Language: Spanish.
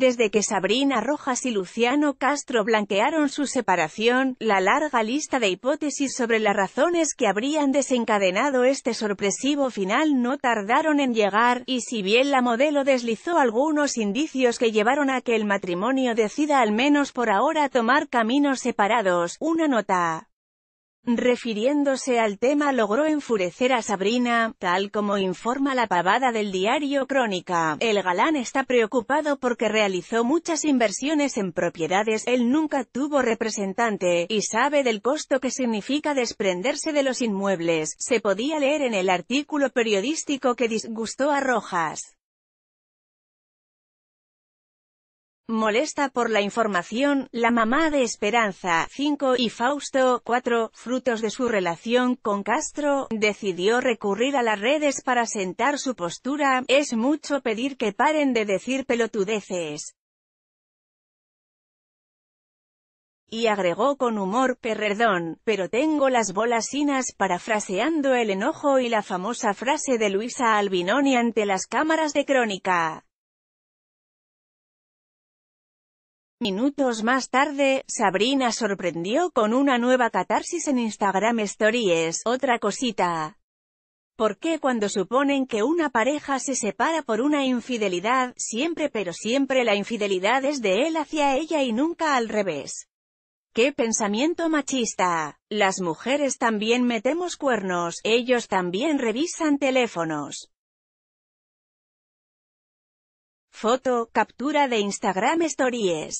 Desde que Sabrina Rojas y Luciano Castro blanquearon su separación, la larga lista de hipótesis sobre las razones que habrían desencadenado este sorpresivo final no tardaron en llegar, y si bien la modelo deslizó algunos indicios que llevaron a que el matrimonio decida al menos por ahora tomar caminos separados, una nota Refiriéndose al tema logró enfurecer a Sabrina, tal como informa la pavada del diario Crónica. El galán está preocupado porque realizó muchas inversiones en propiedades, él nunca tuvo representante, y sabe del costo que significa desprenderse de los inmuebles. Se podía leer en el artículo periodístico que disgustó a Rojas. Molesta por la información, la mamá de Esperanza, 5, y Fausto, 4, frutos de su relación con Castro, decidió recurrir a las redes para sentar su postura, es mucho pedir que paren de decir pelotudeces. y agregó con humor, perdón, pero tengo las bolas sinas, parafraseando el enojo y la famosa frase de Luisa Albinoni ante las cámaras de crónica. Minutos más tarde, Sabrina sorprendió con una nueva catarsis en Instagram Stories, otra cosita. ¿Por qué cuando suponen que una pareja se separa por una infidelidad, siempre pero siempre la infidelidad es de él hacia ella y nunca al revés? ¡Qué pensamiento machista! Las mujeres también metemos cuernos, ellos también revisan teléfonos. Foto, captura de Instagram Stories.